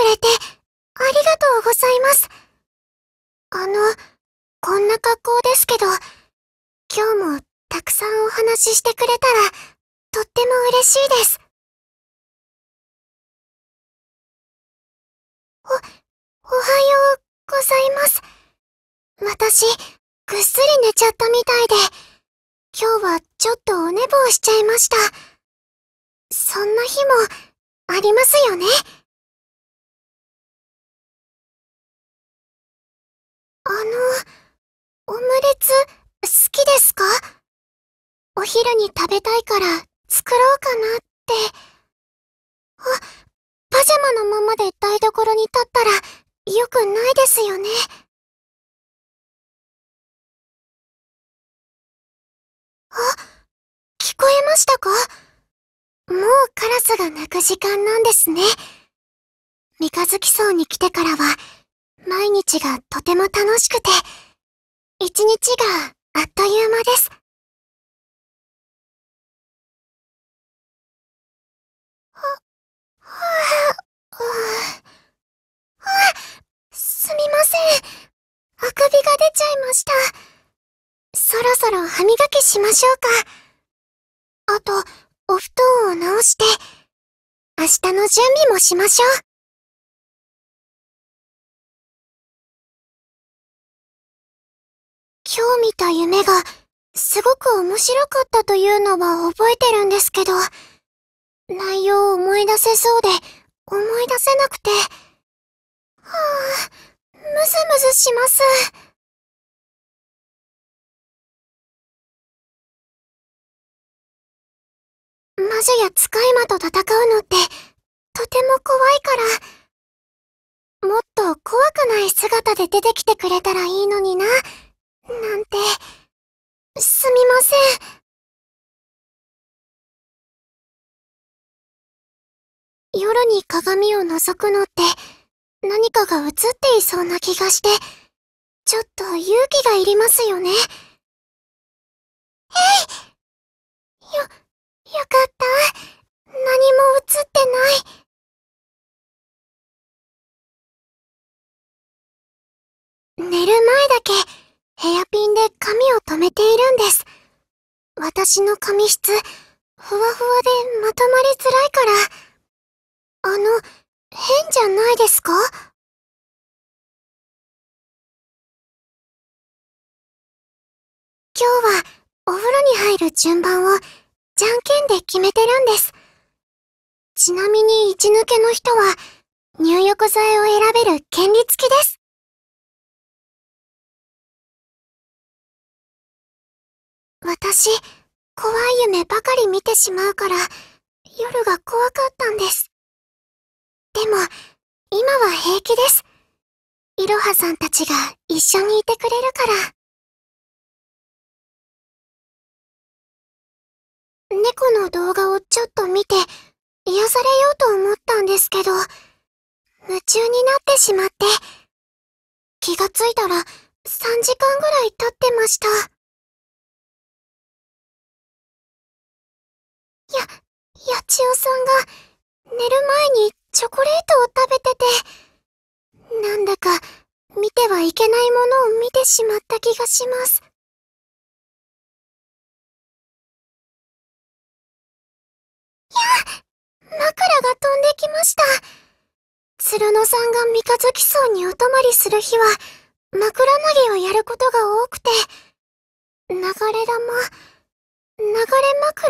くれて、ありがとうございます。あの、こんな格好ですけど、今日もたくさんお話ししてくれたら、とっても嬉しいです。お、おはようございます。私、ぐっすり寝ちゃったみたいで、今日はちょっとお寝坊しちゃいました。そんな日も、ありますよね。の、オムレツ、好きですかお昼に食べたいから作ろうかなって。あ、パジャマのままで台所に立ったら良くないですよね。あ、聞こえましたかもうカラスが鳴く時間なんですね。三日月荘に来てからはチがとても楽しくて、一日があっという間です。すみません。あくびが出ちゃいました。そろそろ歯磨きしましょうか。あと、お布団を直して、明日の準備もしましょう。今日見た夢が、すごく面白かったというのは覚えてるんですけど、内容を思い出せそうで、思い出せなくて。はぁ、あ、むずむずします。魔女や使い魔と戦うのって、とても怖いから、もっと怖くない姿で出てきてくれたらいいのにな。なんて、すみません。夜に鏡を覗くのって、何かが映っていそうな気がして、ちょっと勇気がいりますよね。えいよ、よかった。何も映ってない。寝る前だけ、ヘアピンで髪を留めているんです。私の髪質、ふわふわでまとまりづらいから。あの、変じゃないですか今日はお風呂に入る順番をじゃんけんで決めてるんです。ちなみに位置抜けの人は入浴剤を選べる権利付きです。私、怖い夢ばかり見てしまうから、夜が怖かったんです。でも、今は平気です。いろはさんたちが一緒にいてくれるから。猫の動画をちょっと見て、癒されようと思ったんですけど、夢中になってしまって、気がついたら3時間ぐらい経ってました。八千代さんが寝る前にチョコレートを食べてて、なんだか見てはいけないものを見てしまった気がします。いや、枕が飛んできました。鶴野さんが三日月荘にお泊まりする日は、枕投げをやることが多くて、流れ玉、流れ枕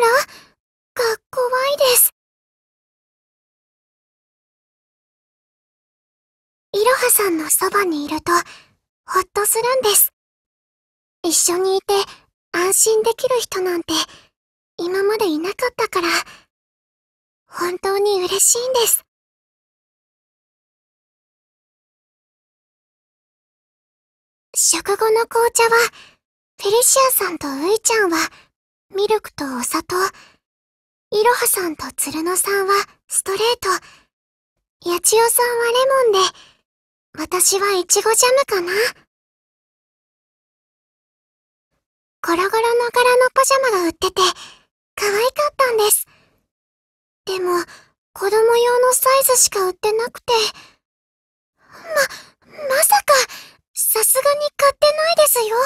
さんのそばにいると、ほっとするんです。一緒にいて安心できる人なんて、今までいなかったから、本当に嬉しいんです。食後の紅茶は、フェリシアさんとウイちゃんは、ミルクとお砂糖、イロハさんと鶴ノさんはストレート、八千代さんはレモンで、私はイチゴジャムかな。ゴロゴロの柄のパジャマが売ってて、可愛かったんです。でも、子供用のサイズしか売ってなくて。ま、まさか、さすがに買ってないですよ。